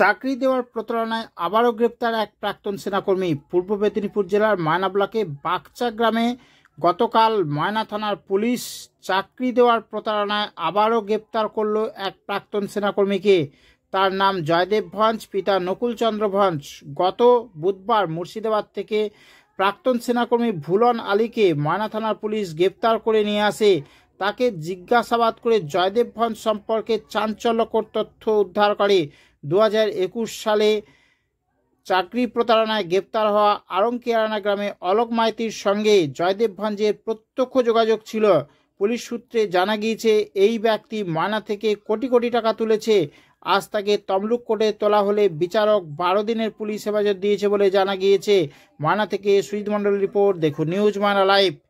চাকরি দেওয়ার প্রতারণায় আবারও গ্রেপ্তার এক প্রাক্তন সেনাকর্মী পূর্ব মেদিনীপুর জেলার ময়না ব্লকে বাগচা গ্রামে গতকাল ময়না থানার পুলিশ চাকরি দেওয়ার প্রতারণায় আবারও গ্রেপ্তার করল এক প্রাক্তন সেনাকর্মীকে তার নাম জয়দেব ভঞ্জ পিতা নকুলচন্দ্র ভঞ্জ গত বুধবার মুর্শিদাবাদ থেকে প্রাক্তন সেনাকর্মী ভুলন আলীকে ময়না থানার পুলিশ গ্রেপ্তার করে নিয়ে আসে তাকে জিজ্ঞাসাবাদ করে জয়দেব ভঞ্জ সম্পর্কে চাঞ্চল্যকর তথ্য উদ্ধার করে দু সালে চাকরি প্রতারণায় গ্রেপ্তার হওয়া আরানা গ্রামে অলোক মাইতির সঙ্গে জয়দেব ভঞ্জের প্রত্যক্ষ যোগাযোগ ছিল পুলিশ সূত্রে জানা গিয়েছে এই ব্যক্তি মানা থেকে কোটি কোটি টাকা তুলেছে আজ তাকে তমলুক কোর্টে তোলা হলে বিচারক বারো দিনের পুলিশ হেফাজত দিয়েছে বলে জানা গিয়েছে মানা থেকে সুইদ মণ্ডল রিপোর্ট দেখুন নিউজ ময়না লাইভ